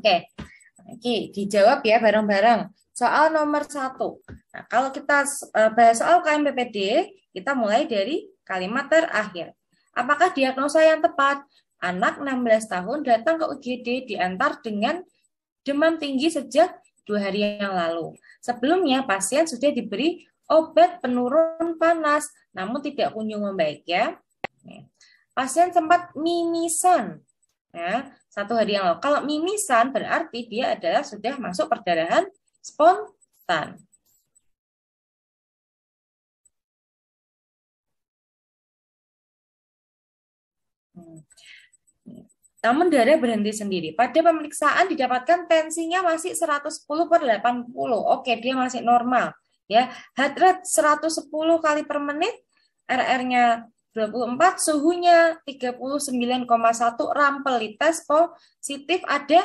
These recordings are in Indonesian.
Oke, okay. dijawab ya bareng-bareng. Soal nomor satu. Nah, kalau kita e, bahas soal KMPPD, kita mulai dari kalimat terakhir. Apakah diagnosa yang tepat? Anak 16 tahun datang ke UGD diantar dengan demam tinggi sejak dua hari yang lalu. Sebelumnya pasien sudah diberi obat penurun panas, namun tidak kunjung membaik ya. Pasien sempat mimisan. Ya satu hari yang lalu. Kalau mimisan berarti dia adalah sudah masuk perdarahan spontan. Hmm. Namun darah berhenti sendiri. Pada pemeriksaan didapatkan tensinya masih 110 per 80. Oke, dia masih normal. ya Heart rate 110 kali per menit, RR-nya 24 suhunya 39,1 rampelites positif ada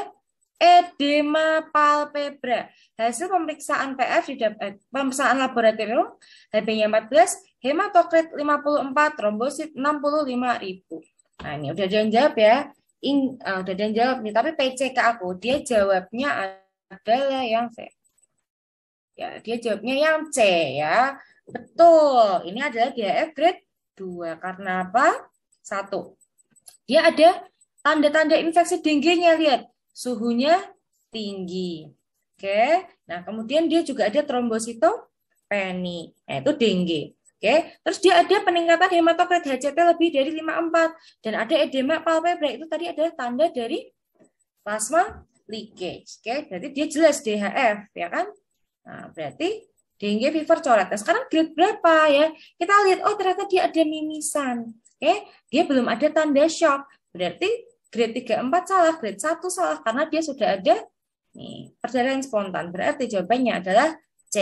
edema palpebra. Hasil pemeriksaan pf di eh, pemeriksaan laboratorium HB-nya 14, hematokrit 54, trombosit 65.000. Nah ini udah ada yang jawab ya. In, uh, udah ada yang jawab nih, tapi PCK aku dia jawabnya adalah yang C. Ya, dia jawabnya yang C ya. Betul. Ini adalah GF grade dua karena apa? Satu, dia ada tanda-tanda infeksi dengue-nya lihat suhunya tinggi. Oke. Nah, kemudian dia juga ada nah, itu dengue. Oke. Terus dia ada peningkatan hematokrit HCT lebih dari 54 dan ada edema palpebra itu tadi adalah tanda dari plasma leakage. Oke, berarti dia jelas DHF ya kan? Nah, berarti dengue fever Nah, Sekarang grade berapa ya? Kita lihat oh ternyata dia ada mimisan. Oke, ya? dia belum ada tanda shock. Berarti grade 3 4 salah, grade 1 salah karena dia sudah ada nih perdarahan spontan. Berarti jawabannya adalah C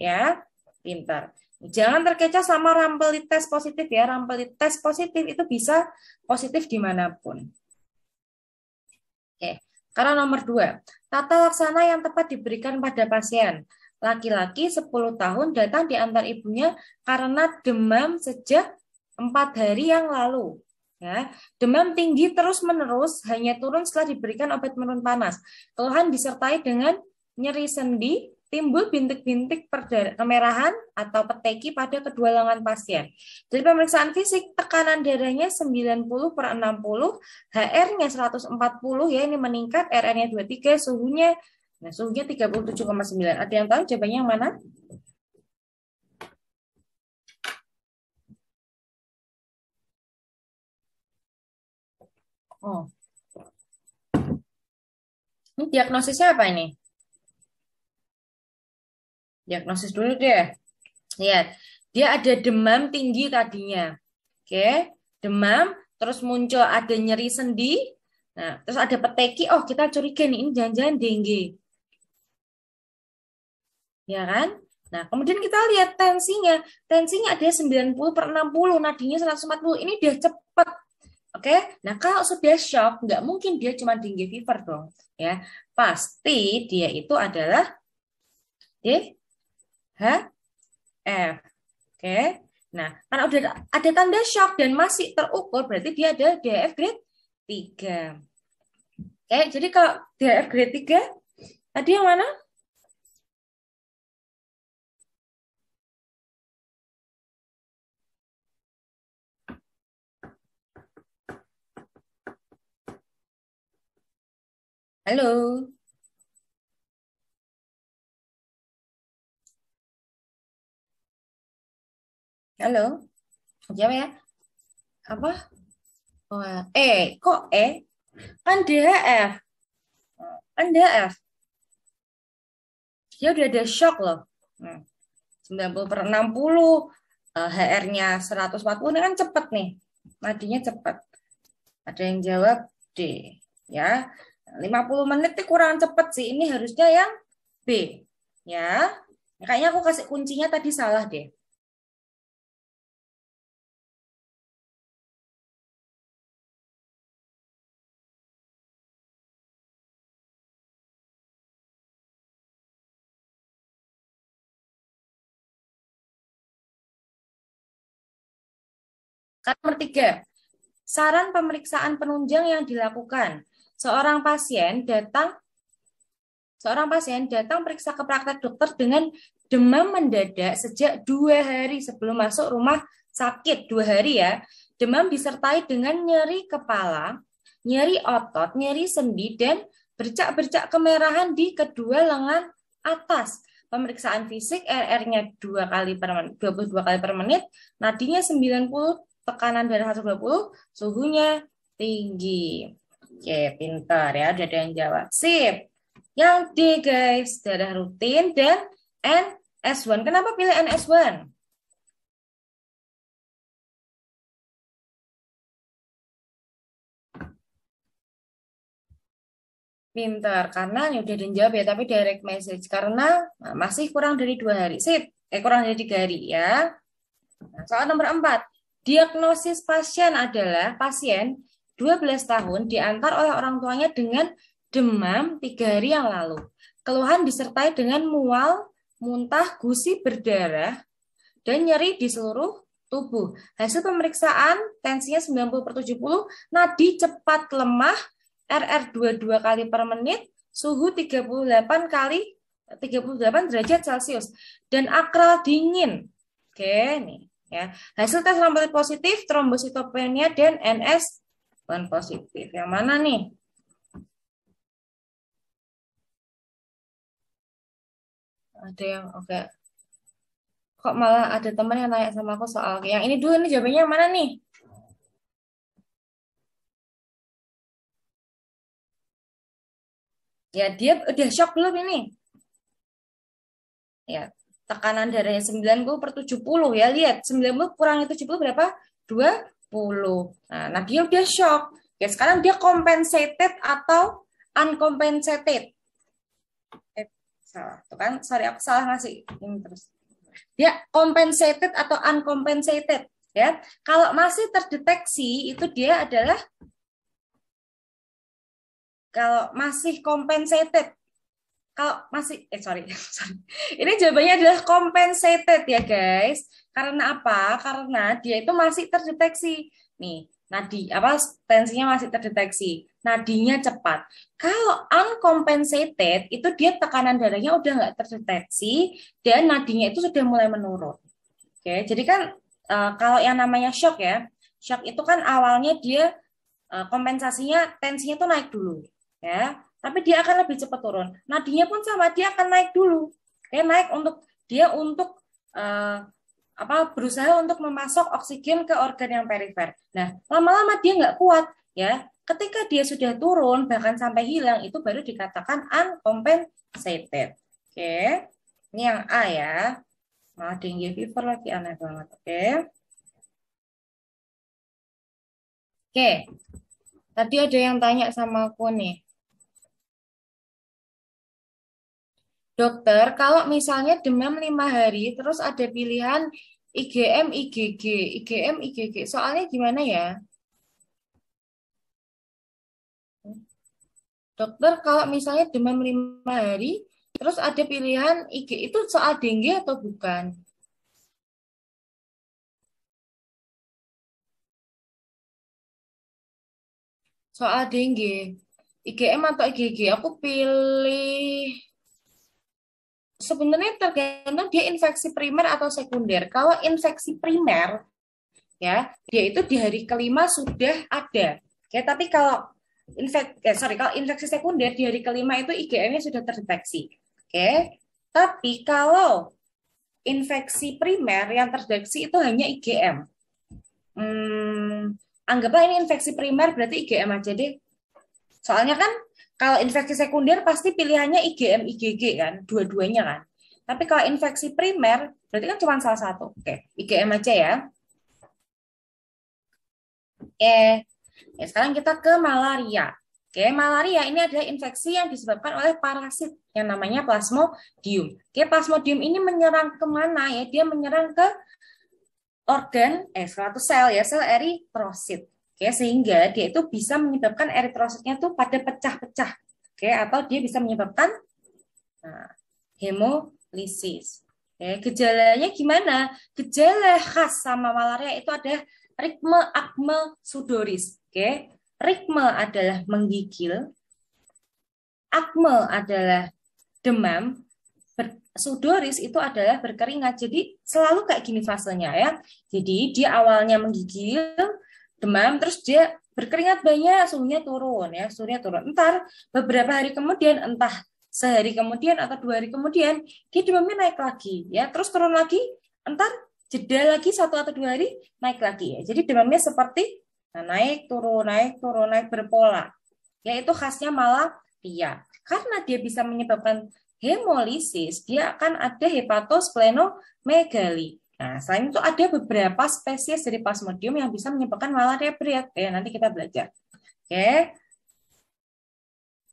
ya. Pinter. Jangan terkecoh sama rampelit tes positif ya. Rampelit tes positif itu bisa positif dimanapun. Oke, karena nomor dua, tata laksana yang tepat diberikan pada pasien laki-laki 10 tahun datang diantar ibunya karena demam sejak empat hari yang lalu. Ya, demam tinggi terus-menerus hanya turun setelah diberikan obat menurun panas. Keluhan disertai dengan nyeri sendi, timbul bintik-bintik kemerahan atau peteki pada kedua lengan pasien. Dari pemeriksaan fisik, tekanan darahnya 90 per 60, HR-nya 140, ya ini meningkat, RN-nya 23, suhunya Nah, suhunya 37,9. Ada yang tahu jawabannya yang mana? Oh. Ini diagnosisnya apa ini? Diagnosis dulu deh. Lihat, dia ada demam tinggi tadinya. Oke, demam, terus muncul ada nyeri sendi. Nah, terus ada peteki, oh kita curiga nih, ini jangan-jangan dengue ya kan? Nah, kemudian kita lihat tensinya. Tensinya ada 90 per 60, nadinya 140. Ini dia cepat. Oke, nah kalau sudah shock, nggak mungkin dia cuma dengue fever dong. ya Pasti dia itu adalah D, H, F. Oke, nah karena udah ada tanda shock dan masih terukur, berarti dia ada D-F grade 3. Oke, jadi kalau D-F grade 3, tadi yang mana? Halo. Halo. Jawab ya. Apa? Oh, ya. eh, kok eh? Kan DHF. Kan DHF. Dia udah ada shock loh. Hmm. Sembilan 90 per 60. HR-nya 140 ini kan cepet nih. Nadinya cepet. Ada yang jawab D. Ya. 50 menit itu kurang cepet sih. Ini harusnya yang B. Ya. Kayaknya aku kasih kuncinya tadi salah deh. Nomor tiga, saran pemeriksaan penunjang yang dilakukan seorang pasien datang seorang pasien datang periksa ke praktek dokter dengan demam mendadak sejak dua hari sebelum masuk rumah sakit dua hari ya demam disertai dengan nyeri kepala nyeri otot nyeri sendi dan bercak-bercak kemerahan di kedua lengan atas pemeriksaan fisik RR-nya dua kali per menit, dua kali per menit, nadinya puluh tekanan darah 120, suhunya tinggi. Oke, pintar ya. ada yang jawab. Sip. Yang D, guys. Darah rutin dan NS1. Kenapa pilih NS1? Pintar, karena ini udah dijawab ya, tapi direct message. Karena masih kurang dari dua hari. Sip, eh kurang dari tiga hari ya. Nah, soal nomor empat, diagnosis pasien adalah pasien 12 tahun diantar oleh orang tuanya dengan demam tiga hari yang lalu. Keluhan disertai dengan mual, muntah, gusi berdarah, dan nyeri di seluruh tubuh. Hasil pemeriksaan tensinya 90 per 70, nadi cepat lemah, RR 22 kali per menit, suhu 38 kali 38 derajat Celcius dan akral dingin. Oke, nih ya. Hasil tes rambut positif trombositopenia dan NS bukan positif. Yang mana nih? Ada yang oke. Okay. Kok malah ada teman yang nanya sama aku soal yang ini dulu nih jawabannya yang mana nih? Ya dia udah shock belum ini? Ya, tekanan darahnya 90 per 70 ya. Lihat, 90 kurangi 70 berapa? 2 Nah, nah dia udah shock. Ya, sekarang dia compensated atau uncompensated. Eh, salah. Tuh kan, sorry aku salah ngasih ini terus. Dia compensated atau uncompensated ya. Kalau masih terdeteksi itu dia adalah kalau masih compensated kalau masih eh sorry sorry ini jawabannya adalah compensated ya guys karena apa karena dia itu masih terdeteksi nih nadi apa tensinya masih terdeteksi nadinya cepat kalau uncompensated itu dia tekanan darahnya udah nggak terdeteksi dan nadinya itu sudah mulai menurun oke jadi kan eh, kalau yang namanya shock ya shock itu kan awalnya dia eh, kompensasinya tensinya tuh naik dulu ya tapi dia akan lebih cepat turun. Nadinya pun sama, dia akan naik dulu. Dia naik untuk dia untuk uh, apa berusaha untuk memasok oksigen ke organ yang perifer. Nah, lama-lama dia nggak kuat ya. Ketika dia sudah turun bahkan sampai hilang itu baru dikatakan uncompensated. Oke. Okay. Ini yang A ya. Malah dengue fever lagi aneh banget. Oke. Okay. Oke. Okay. Tadi ada yang tanya sama aku nih. Dokter, kalau misalnya demam lima hari, terus ada pilihan IgM, IgG, IgM, IgG, soalnya gimana ya? Dokter, kalau misalnya demam lima hari, terus ada pilihan IG itu soal dengue atau bukan? Soal dengue, IgM atau IgG, aku pilih sebenarnya tergantung dia infeksi primer atau sekunder. Kalau infeksi primer, ya dia itu di hari kelima sudah ada. Ya, tapi kalau infek, eh, sorry, kalau infeksi sekunder di hari kelima itu IgM-nya sudah terdeteksi. Oke, tapi kalau infeksi primer yang terdeteksi itu hanya IgM. Hmm, anggaplah ini infeksi primer berarti IgM aja deh. Soalnya kan kalau infeksi sekunder pasti pilihannya IgM IgG kan, dua-duanya kan. Tapi kalau infeksi primer berarti kan cuma salah satu. Oke, IgM aja ya. Oke. Ya, sekarang kita ke malaria. Oke, malaria ini adalah infeksi yang disebabkan oleh parasit yang namanya plasmodium. Oke, plasmodium ini menyerang kemana ya? Dia menyerang ke organ, eh suatu sel ya, sel eritrosit. Oke, sehingga dia itu bisa menyebabkan eritrositnya tuh pada pecah-pecah. Oke, atau dia bisa menyebabkan nah, hemolisis. Oke, gejalanya gimana? Gejala khas sama malaria itu ada ritme akme sudoris. Oke, ritme adalah menggigil, akme adalah demam, ber, sudoris itu adalah berkeringat. Jadi selalu kayak gini fasenya ya. Jadi dia awalnya menggigil, demam terus dia berkeringat banyak suhunya turun ya suhunya turun entar beberapa hari kemudian entah sehari kemudian atau dua hari kemudian dia demamnya naik lagi ya terus turun lagi entar jeda lagi satu atau dua hari naik lagi ya jadi demamnya seperti nah, naik turun naik turun naik berpola yaitu khasnya malaria karena dia bisa menyebabkan hemolisis dia akan ada hepatosplenomegali Nah, selain itu ada beberapa spesies dari plasmodium yang bisa menyebabkan malaria berat. Ya, nanti kita belajar. Oke.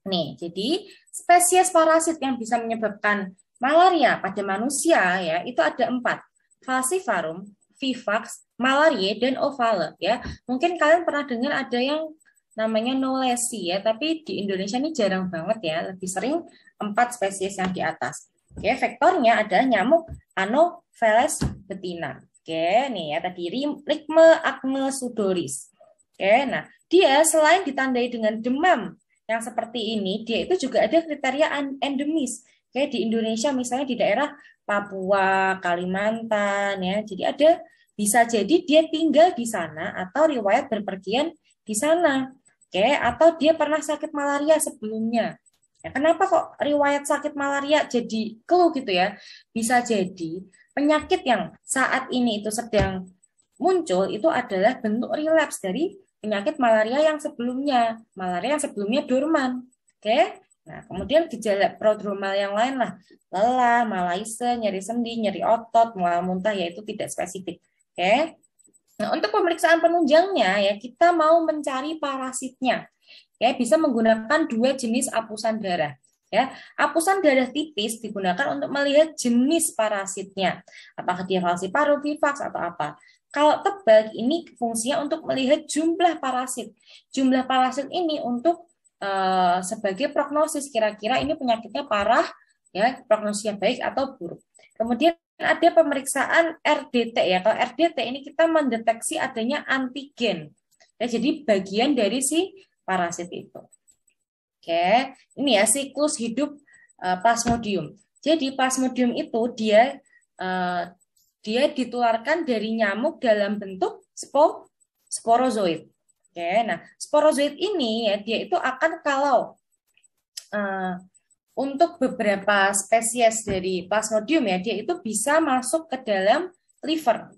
Nih, jadi spesies parasit yang bisa menyebabkan malaria pada manusia ya, itu ada empat. Falciparum, vivax, malaria, dan ovale ya. Mungkin kalian pernah dengar ada yang namanya nolesi ya, tapi di Indonesia ini jarang banget ya, lebih sering empat spesies yang di atas. Oke, vektornya adalah nyamuk Anopheles betina. Oke, nih ya tadi Rigme acne sudoris. Oke, nah dia selain ditandai dengan demam yang seperti ini, dia itu juga ada kriteria endemis. Oke, di Indonesia misalnya di daerah Papua, Kalimantan ya. Jadi ada bisa jadi dia tinggal di sana atau riwayat berpergian di sana. Oke, atau dia pernah sakit malaria sebelumnya. Ya, kenapa kok riwayat sakit malaria jadi clue gitu ya? Bisa jadi penyakit yang saat ini itu sedang muncul itu adalah bentuk relaps dari penyakit malaria yang sebelumnya, malaria yang sebelumnya dorman. Oke. Nah, kemudian gejala prodromal yang lain lah, lelah, malaise, nyeri sendi, nyeri otot, mual muntah yaitu tidak spesifik. Oke. Nah, untuk pemeriksaan penunjangnya ya kita mau mencari parasitnya ya bisa menggunakan dua jenis apusan darah. Ya, apusan darah tipis digunakan untuk melihat jenis parasitnya, apakah dia vivax atau apa. Kalau tebal ini fungsinya untuk melihat jumlah parasit. Jumlah parasit ini untuk eh, sebagai prognosis kira-kira ini penyakitnya parah, ya prognosisnya baik atau buruk. Kemudian ada pemeriksaan RDT ya. Kalau RDT ini kita mendeteksi adanya antigen. Ya, jadi bagian dari si parasit itu. Oke, ini ya siklus hidup eh, plasmodium. Jadi plasmodium itu dia eh, dia ditularkan dari nyamuk dalam bentuk sporozoid. Oke, nah sporozoid ini ya dia itu akan kalau eh, untuk beberapa spesies dari plasmodium ya dia itu bisa masuk ke dalam liver.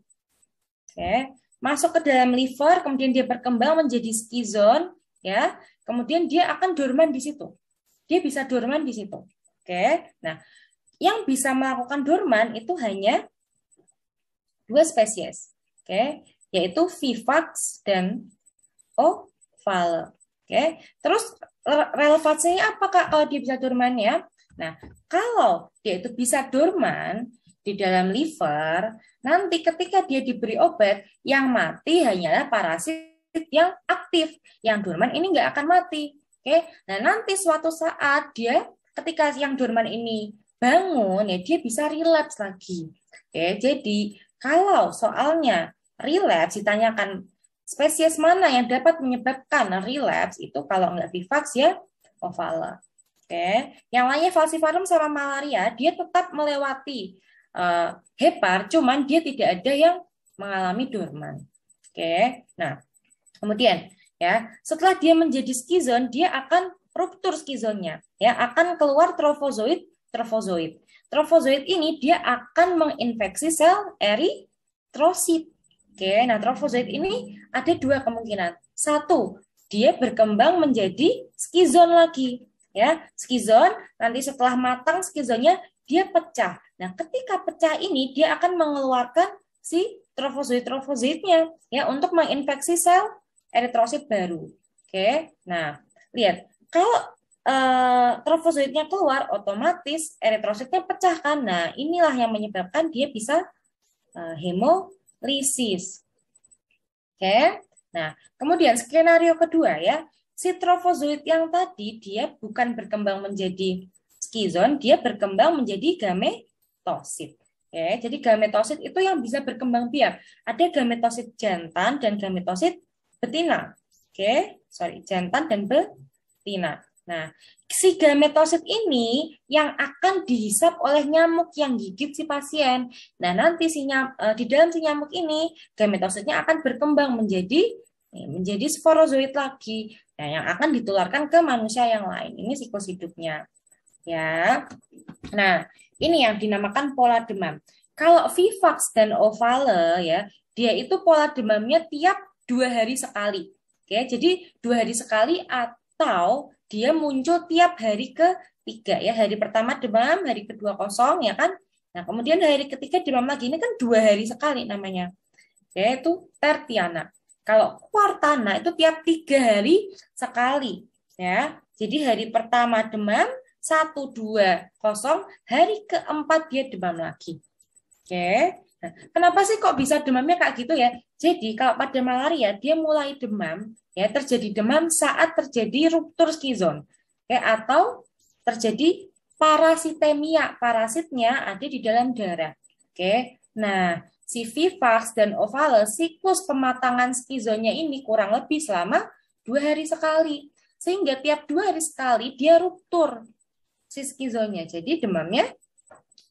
Oke, masuk ke dalam liver kemudian dia berkembang menjadi skizon ya. Kemudian dia akan dorman di situ. Dia bisa dorman di situ. Oke. Nah, yang bisa melakukan dorman itu hanya dua spesies. Oke, yaitu vivax dan ovale. Oke. Terus relevansinya apa Kak kalau dia bisa dorman ya? Nah, kalau dia itu bisa dorman di dalam liver, nanti ketika dia diberi obat, yang mati hanyalah parasit yang aktif yang dorman ini nggak akan mati oke nah nanti suatu saat dia ketika yang dorman ini bangun ya dia bisa relaps lagi oke jadi kalau soalnya relaps ditanyakan spesies mana yang dapat menyebabkan relaps itu kalau nggak vivax ya ovala Oke, yang lainnya falciparum sama malaria dia tetap melewati uh, eh, hepar, cuman dia tidak ada yang mengalami dorman. Oke, nah Kemudian ya, setelah dia menjadi skizon, dia akan ruptur skizonnya, ya akan keluar trofozoid, trofozoid. Trofozoid ini dia akan menginfeksi sel eritrosit. Oke, nah trofozoid ini ada dua kemungkinan. Satu, dia berkembang menjadi skizon lagi, ya skizon. Nanti setelah matang skizonnya dia pecah. Nah, ketika pecah ini dia akan mengeluarkan si trofozoid-trofozoidnya ya untuk menginfeksi sel eritrosit baru. Oke, nah lihat kalau uh, eh, trofozoitnya keluar, otomatis eritrositnya pecah kan. Nah inilah yang menyebabkan dia bisa uh, hemolisis. Oke, nah kemudian skenario kedua ya, si trofozoit yang tadi dia bukan berkembang menjadi skizon, dia berkembang menjadi gametosit. oke? jadi gametosit itu yang bisa berkembang biak. Ada gametosit jantan dan gametosit betina. Oke, okay? sorry, jantan dan betina. Nah, si gametosit ini yang akan dihisap oleh nyamuk yang gigit si pasien. Nah, nanti si nyam, e, di dalam si nyamuk ini gametositnya akan berkembang menjadi menjadi sporozoid lagi. Nah, yang akan ditularkan ke manusia yang lain. Ini siklus hidupnya. Ya. Nah, ini yang dinamakan pola demam. Kalau vivax dan ovale ya, dia itu pola demamnya tiap dua hari sekali. Oke, jadi dua hari sekali atau dia muncul tiap hari ke tiga ya. Hari pertama demam, hari kedua kosong ya kan. Nah, kemudian hari ketiga demam lagi ini kan dua hari sekali namanya. Oke, itu tertiana. Kalau kuartana itu tiap tiga hari sekali ya. Jadi hari pertama demam, satu dua kosong hari keempat dia demam lagi. Oke. Nah, kenapa sih kok bisa demamnya kayak gitu ya? Jadi kalau pada malaria dia mulai demam, ya terjadi demam saat terjadi ruptur skizon, ya atau terjadi parasitemia, parasitnya ada di dalam darah. Oke. Nah, si vivax dan Ovale siklus pematangan skizonnya ini kurang lebih selama dua hari sekali. Sehingga tiap dua hari sekali dia ruptur si skizonnya. Jadi demamnya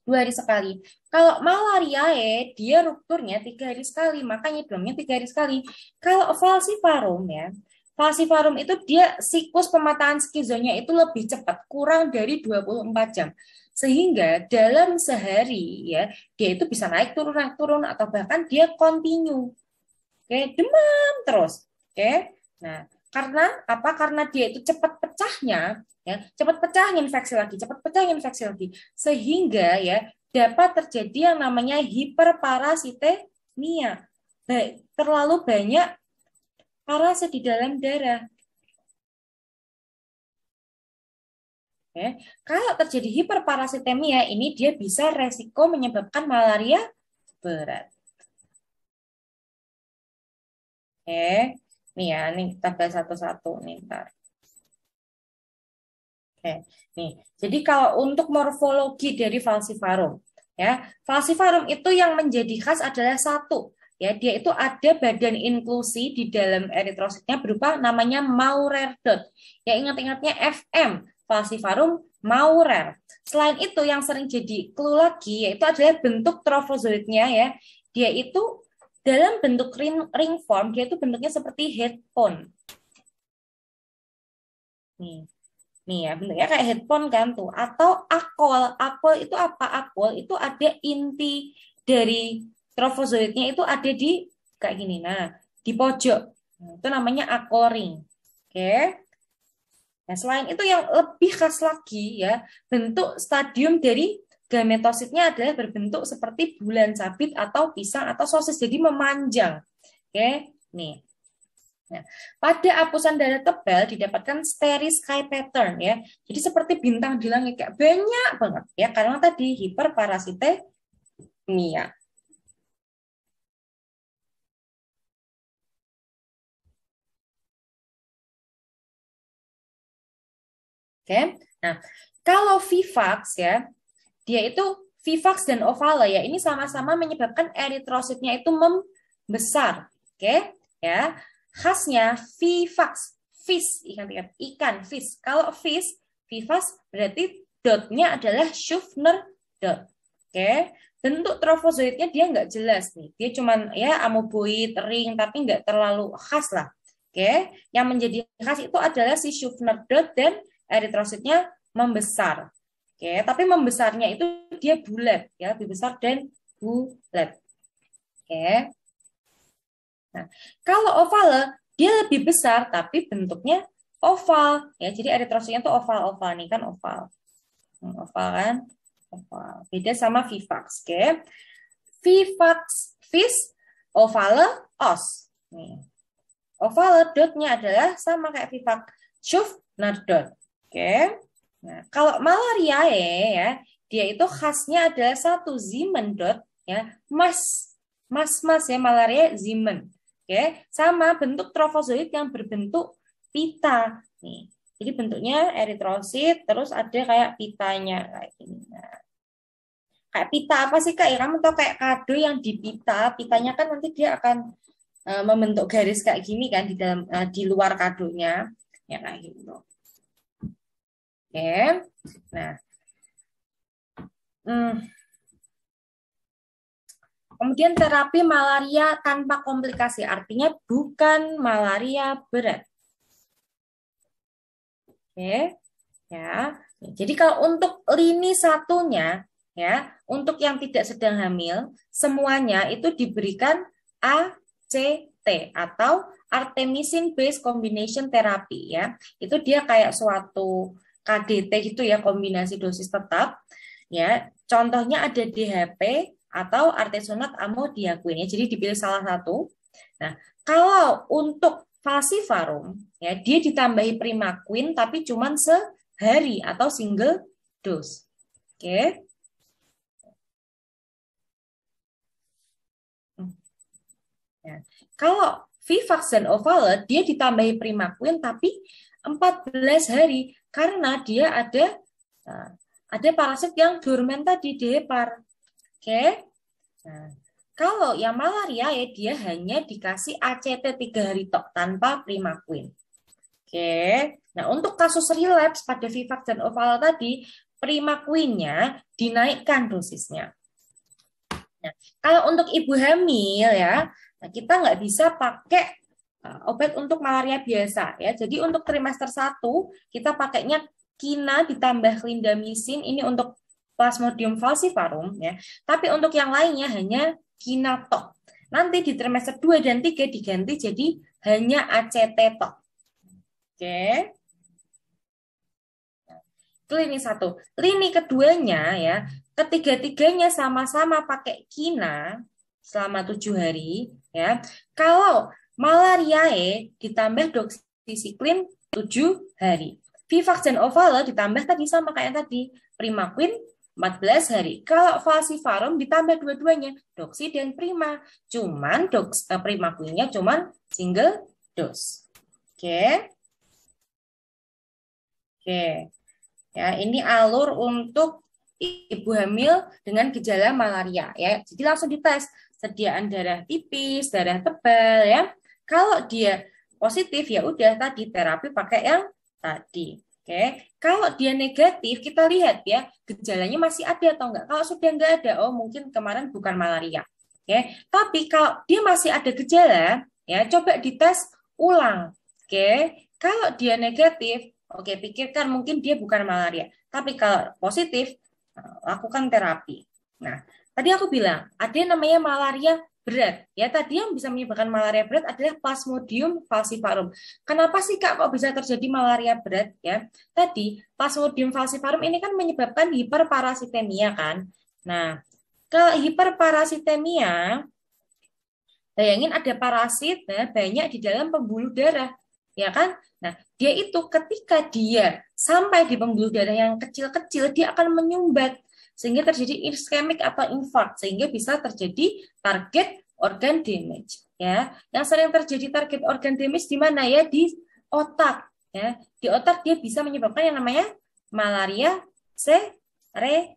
dua hari sekali. Kalau malaria malariae, ya, dia rupturnya tiga hari sekali, makanya demamnya tiga hari sekali. Kalau falciparum ya, falciparum itu dia siklus pemataan skizonya itu lebih cepat, kurang dari 24 jam. Sehingga dalam sehari ya, dia itu bisa naik turun naik turun atau bahkan dia kontinu. Oke, demam terus. Oke. Nah, karena apa? Karena dia itu cepat pecahnya, ya, cepat pecah infeksi lagi, cepat pecah infeksi lagi, sehingga ya dapat terjadi yang namanya hiperparasitemia. Nah, terlalu banyak parasit di dalam darah. Ya. Kalau terjadi hiperparasitemia, ini dia bisa resiko menyebabkan malaria berat. Ya, Nih ya, nih kita bahas satu-satu nih ntar. Oke, nih. Jadi kalau untuk morfologi dari falsifarum, ya, falsifarum itu yang menjadi khas adalah satu, ya, dia itu ada badan inklusi di dalam eritrositnya berupa namanya maurer dot. Ya ingat-ingatnya FM, falsifarum maurer. Selain itu yang sering jadi clue lagi yaitu adalah bentuk trofozoidnya ya. Dia itu dalam bentuk ring, ring form dia itu bentuknya seperti headphone. Nih. Nih ya, bentuknya kayak headphone kan tuh atau akol. Akol itu apa? Akol itu ada inti dari trofozoitnya itu ada di kayak gini. Nah, di pojok. Nah, itu namanya akol ring. Oke. Okay. Nah, selain itu yang lebih khas lagi ya, bentuk stadium dari Gametositnya adalah berbentuk seperti bulan sabit atau pisang atau sosis, jadi memanjang. Oke, nih. Nah, pada apusan darah tebal didapatkan steri sky pattern ya. Jadi seperti bintang di langit kayak banyak banget ya karena tadi hiperparasitemia. Oke. Nah, kalau vivax ya, dia itu vivax dan ovale ya. Ini sama-sama menyebabkan eritrositnya itu membesar. Oke, okay? ya. Khasnya vivax, fish, ikan-ikan ya, ikan, fish. Kalau fish, vivax berarti dotnya adalah Schuffner dot. Oke. Okay? Bentuk trofozoidnya dia nggak jelas nih. Dia cuman ya amoeboid, ring, tapi nggak terlalu khas lah. Oke, okay? yang menjadi khas itu adalah si Schuffner dot dan eritrositnya membesar. Oke, tapi membesarnya itu dia bulat ya, lebih besar dan bulat. Oke. Nah, kalau oval dia lebih besar tapi bentuknya oval ya. Jadi eritrositnya tuh oval-oval nih kan oval. Hmm, oval kan? Oval. Beda sama vivax, oke. Vivax fish ovale os. Nih. Ovale dotnya adalah sama kayak vivax chuf nardot. Oke. Nah, kalau malariae ya, dia itu khasnya adalah satu zimen dot ya, mas mas mas ya malaria zimen. Oke, sama bentuk trofozoid yang berbentuk pita nih. Jadi bentuknya eritrosit terus ada kayak pitanya kayak gini. Nah, kayak pita apa sih Kak? Ya kamu kayak kado yang di pita, pitanya kan nanti dia akan eh, membentuk garis kayak gini kan di dalam eh, di luar kadonya ya kayak gitu. Oke. Nah. Hmm. Kemudian terapi malaria tanpa komplikasi, artinya bukan malaria berat. Oke. Ya. Jadi kalau untuk lini satunya ya, untuk yang tidak sedang hamil, semuanya itu diberikan ACT atau artemisin based combination therapy ya. Itu dia kayak suatu KDT itu ya kombinasi dosis tetap ya. Contohnya ada DHP atau artesunat amodiaquin ya. Jadi dipilih salah satu. Nah, kalau untuk falciparum ya dia ditambahi primaquin tapi cuman sehari atau single dose. Oke. Okay. Hmm. Ya. Kalau Vivax dan Ovalet dia ditambahi primaquin tapi 14 hari karena dia ada eh, ada parasit yang dorman tadi di par, Oke. Nah, kalau yang malaria ya dia hanya dikasih ACT 3 hari tok tanpa primaquin. Oke. Nah, untuk kasus relapse pada vivax dan oval tadi, primaquinnya dinaikkan dosisnya. Nah, kalau untuk ibu hamil ya, nah, kita nggak bisa pakai Eh, obat untuk malaria biasa ya. Jadi untuk trimester 1 kita pakainya kina ditambah clindamycin ini untuk Plasmodium falciparum ya. Tapi untuk yang lainnya hanya kina tok. Nanti di trimester 2 dan 3 diganti jadi hanya ACT tok. Oke. Lini satu. Lini keduanya ya, ketiga-tiganya sama-sama pakai kina selama tujuh hari ya. Kalau malariae ditambah doxycycline 7 hari. Vivaxen ovale ditambah tadi sama kayak yang tadi, primaquin 14 hari. Kalau falciparum ditambah dua-duanya, doxy dan prima. Cuman dox, eh, primaquinnya cuman single dose. Oke. Oke. Ya, ini alur untuk ibu hamil dengan gejala malaria ya. Jadi langsung dites sediaan darah tipis, darah tebal ya. Kalau dia positif ya udah tadi terapi pakai yang tadi. Oke, okay. kalau dia negatif kita lihat ya gejalanya masih ada atau enggak. Kalau sudah enggak ada, oh mungkin kemarin bukan malaria. Oke, okay. tapi kalau dia masih ada gejala, ya coba dites ulang. Oke, okay. kalau dia negatif, oke okay, pikirkan mungkin dia bukan malaria. Tapi kalau positif, eh, lakukan terapi. Nah, tadi aku bilang ada yang namanya malaria berat. Ya, tadi yang bisa menyebabkan malaria berat adalah Plasmodium falciparum. Kenapa sih Kak kok bisa terjadi malaria berat ya? Tadi Plasmodium falciparum ini kan menyebabkan hiperparasitemia kan. Nah, kalau hiperparasitemia bayangin ada parasit ya, banyak di dalam pembuluh darah, ya kan? Nah, dia itu ketika dia sampai di pembuluh darah yang kecil-kecil dia akan menyumbat sehingga terjadi iskemik atau infark sehingga bisa terjadi target organ damage ya. Yang sering terjadi target organ damage di mana ya di otak ya. Di otak dia bisa menyebabkan yang namanya malaria cerebral.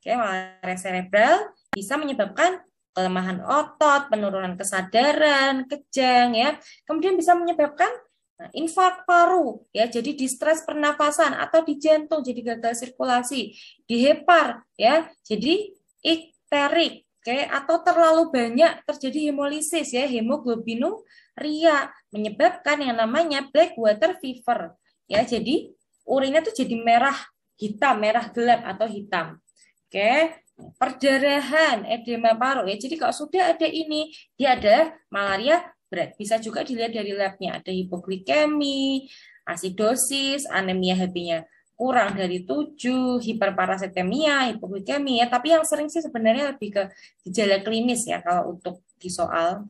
Oke, malaria cerebral bisa menyebabkan kelemahan otot, penurunan kesadaran, kejang ya. Kemudian bisa menyebabkan Nah, infak paru ya jadi stres pernafasan atau di jantung jadi gagal sirkulasi, di hepar ya jadi ikterik oke okay, atau terlalu banyak terjadi hemolisis ya hemoglobinuria menyebabkan yang namanya black water fever ya jadi urinnya tuh jadi merah hitam, merah gelap atau hitam. Oke. Okay perdarahan, edema paru ya. Jadi kalau sudah ada ini, dia ada malaria berat. Bisa juga dilihat dari labnya, ada hipoglikemi, asidosis, anemia HB-nya kurang dari 7, hiperparasitemia, hipoglikemia, ya. tapi yang sering sih sebenarnya lebih ke gejala klinis ya kalau untuk di soal.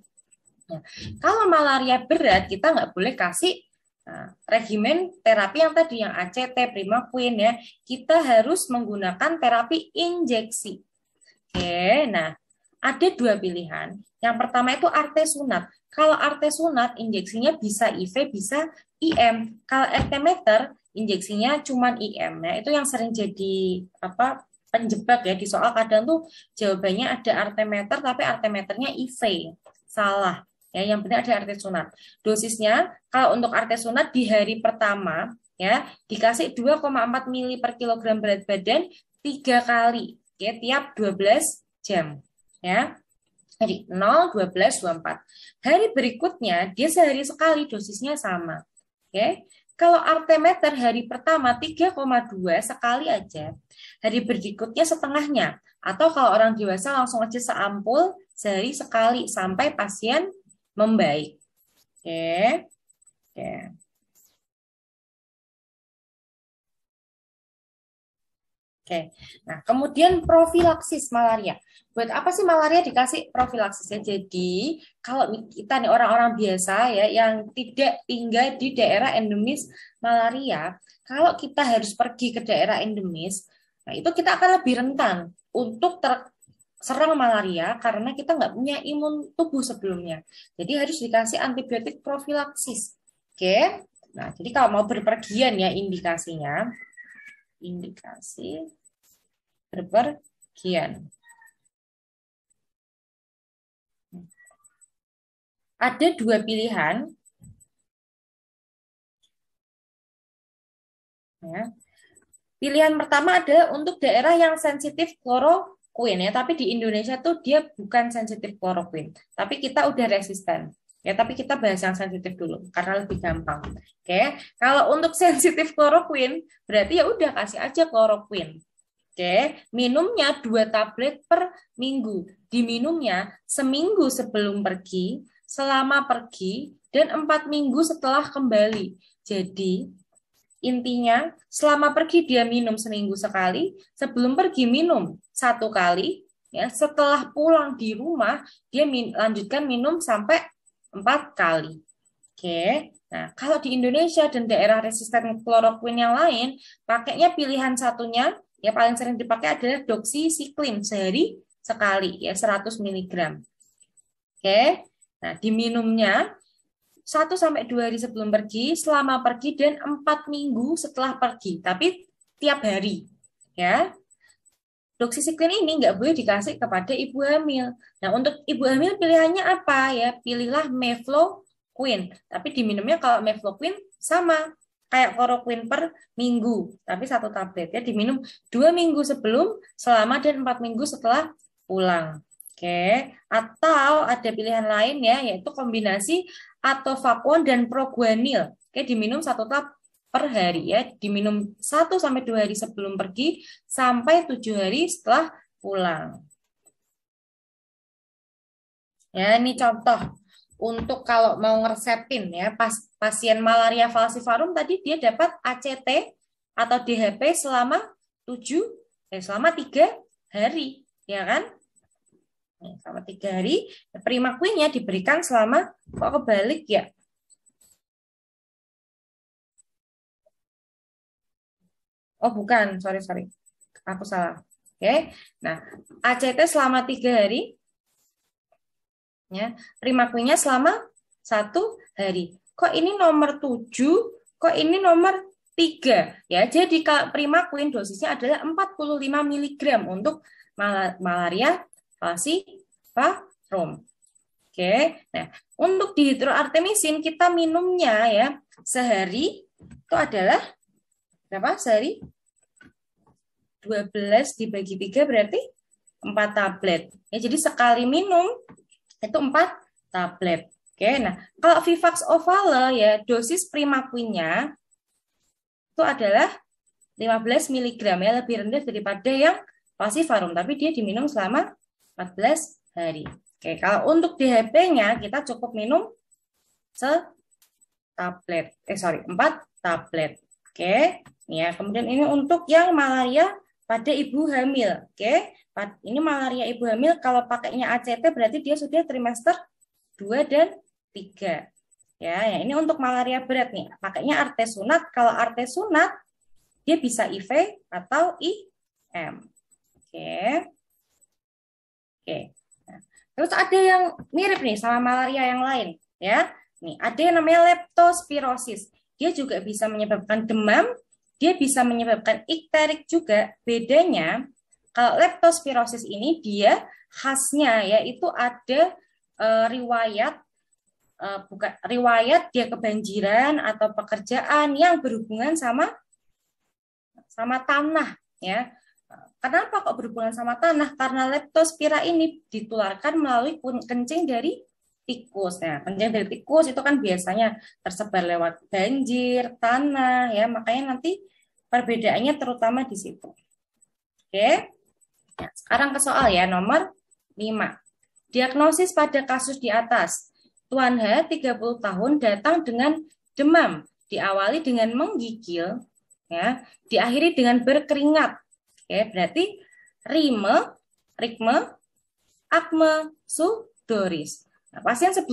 Ya. Kalau malaria berat, kita nggak boleh kasih Nah, regimen terapi yang tadi yang ACT Primaquine ya, kita harus menggunakan terapi injeksi. Oke, nah ada dua pilihan. Yang pertama itu rt sunat. Kalau rt sunat, injeksinya bisa IV, bisa IM. Kalau rt meter, injeksinya cuma IM. Ya nah, itu yang sering jadi apa penjebak ya di soal kadang tuh jawabannya ada rt meter tapi rt meternya IV. Salah. Ya, yang benar ada rt sunat. Dosisnya kalau untuk rt sunat di hari pertama ya dikasih 2,4 mili per kilogram berat badan tiga kali ya tiap 12 jam ya. Jadi 0, 12, 24. Hari berikutnya dia sehari sekali dosisnya sama. Oke. Kalau artemeter hari pertama 3,2 sekali aja. Hari berikutnya setengahnya. Atau kalau orang dewasa langsung aja seampul sehari sekali sampai pasien membaik. Oke. Oke. Oke. Nah, kemudian profilaksis malaria. Buat apa sih malaria dikasih profilaksisnya? Jadi, kalau kita nih orang-orang biasa ya yang tidak tinggal di daerah endemis malaria, kalau kita harus pergi ke daerah endemis, nah itu kita akan lebih rentan untuk terserang malaria karena kita nggak punya imun tubuh sebelumnya. Jadi harus dikasih antibiotik profilaksis. Oke. Nah, jadi kalau mau berpergian ya indikasinya, indikasi berpergian. Ada dua pilihan. Ya. Pilihan pertama ada untuk daerah yang sensitif kloroquine ya, tapi di Indonesia tuh dia bukan sensitif kloroquine, tapi kita udah resisten. Ya, tapi kita bahas yang sensitif dulu karena lebih gampang. Oke. Kalau untuk sensitif kloroquin, berarti ya udah kasih aja kloroquin. Oke, minumnya dua tablet per minggu. Diminumnya seminggu sebelum pergi, selama pergi, dan empat minggu setelah kembali. Jadi, intinya selama pergi dia minum seminggu sekali, sebelum pergi minum satu kali, ya setelah pulang di rumah dia min lanjutkan minum sampai empat kali. Oke. Nah, kalau di Indonesia dan daerah resisten kloroquin yang lain, pakainya pilihan satunya ya paling sering dipakai adalah doxycycline sehari sekali ya 100 mg. Oke. Nah, diminumnya 1 sampai 2 hari sebelum pergi, selama pergi dan 4 minggu setelah pergi, tapi tiap hari ya doksisiklin ini nggak boleh dikasih kepada ibu hamil. Nah, untuk ibu hamil pilihannya apa ya? Pilihlah mefloquin. Tapi diminumnya kalau mefloquin sama kayak kloroquin per minggu, tapi satu tablet ya diminum dua minggu sebelum, selama dan empat minggu setelah pulang. Oke, atau ada pilihan lain ya, yaitu kombinasi atau vakuan dan proguanil. Oke, diminum satu tab per hari ya, diminum 1 sampai 2 hari sebelum pergi sampai 7 hari setelah pulang. Ya, ini contoh untuk kalau mau ngeresepin ya pas, pasien malaria falciparum tadi dia dapat ACT atau DHP selama 7 eh, selama 3 hari, ya kan? Selama tiga hari, primaquinnya diberikan selama kok kebalik ya Oh bukan, sorry sorry, aku salah. Oke, okay. nah ACT selama tiga hari, ya primakunya selama satu hari. Kok ini nomor tujuh? Kok ini nomor tiga? Ya, jadi kalau prima queen dosisnya adalah 45 mg untuk mal malaria falciparum. Oke, nah untuk dihidroartemisin kita minumnya ya sehari itu adalah berapa sehari 12 dibagi 3 berarti 4 tablet. Ya, jadi sekali minum itu 4 tablet. Oke, nah kalau Vivax ovale ya dosis punya itu adalah 15 mg ya lebih rendah daripada yang pasifarum tapi dia diminum selama 14 hari. Oke, kalau untuk DHP-nya kita cukup minum tablet Eh sorry, 4 tablet. Oke. Ya, kemudian ini untuk yang malaria pada ibu hamil. Oke, okay? ini malaria ibu hamil kalau pakainya ACT berarti dia sudah trimester 2 dan 3. Ya, ya ini untuk malaria berat nih. Pakainya artesunat. Kalau artesunat dia bisa IV atau IM. Oke. Okay. Oke. Okay. Nah, terus ada yang mirip nih sama malaria yang lain, ya. Nih, ada yang namanya leptospirosis. Dia juga bisa menyebabkan demam, dia bisa menyebabkan ikterik juga. Bedanya kalau leptospirosis ini dia khasnya yaitu ada e, riwayat e, bukan riwayat dia kebanjiran atau pekerjaan yang berhubungan sama sama tanah ya. Kenapa kok berhubungan sama tanah? Karena leptospira ini ditularkan melalui kencing dari tikus. ya nah, penjaga dari tikus itu kan biasanya tersebar lewat banjir, tanah, ya. Makanya nanti perbedaannya terutama di situ. Oke. Nah, sekarang ke soal ya, nomor 5. Diagnosis pada kasus di atas. Tuan H, 30 tahun, datang dengan demam. Diawali dengan menggigil, ya diakhiri dengan berkeringat oke berarti rime rikme akme sudoris nah pasien sebelum